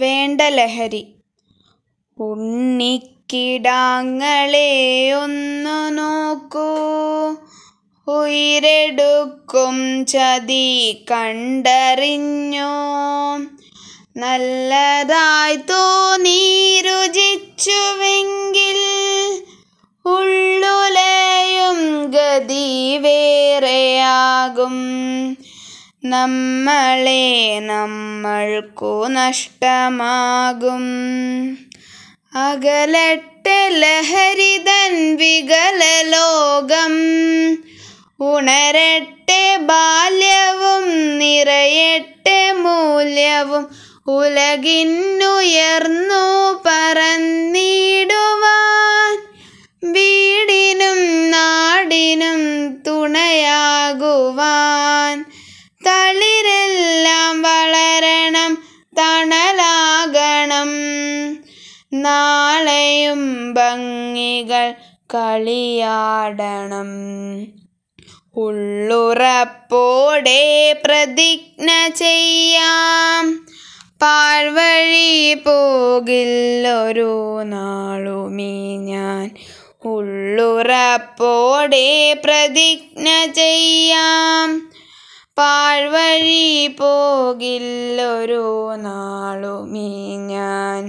വേണ്ട ലഹരി ഉണ്ണിക്കിടാങ്ങളെ ഒന്നു നോക്കൂ ഉയരെടുക്കും ചതി കണ്ടറിഞ്ഞോ നല്ലതായി തോന്നി രുചിച്ചുവെങ്കിൽ ഉള്ളുലയും ഗതി വേറെയാകും നമ്മളെ നമ്മൾക്കു നഷ്ടമാകും അകലട്ടെ ലഹരിതൻ വികല ലോകം ഉണരട്ടെ ബാല്യവും നിറയട്ടെ മൂല്യവും ഉലകിന്നുയർന്നു തണലാകണം നാളെയും ഭംഗികൾ കളിയാടണം ഉള്ളുറപ്പോടെ പ്രതിജ്ഞ ചെയ്യാം പാഴ്വഴി പോകില്ലൊരു നാളുമീ ഞാൻ ഉള്ളുറപ്പോടെ പ്രതിജ്ഞ ചെയ്യാം പാഴ്വഴി പോകില്ലൊരു നാളുമീ ഞാൻ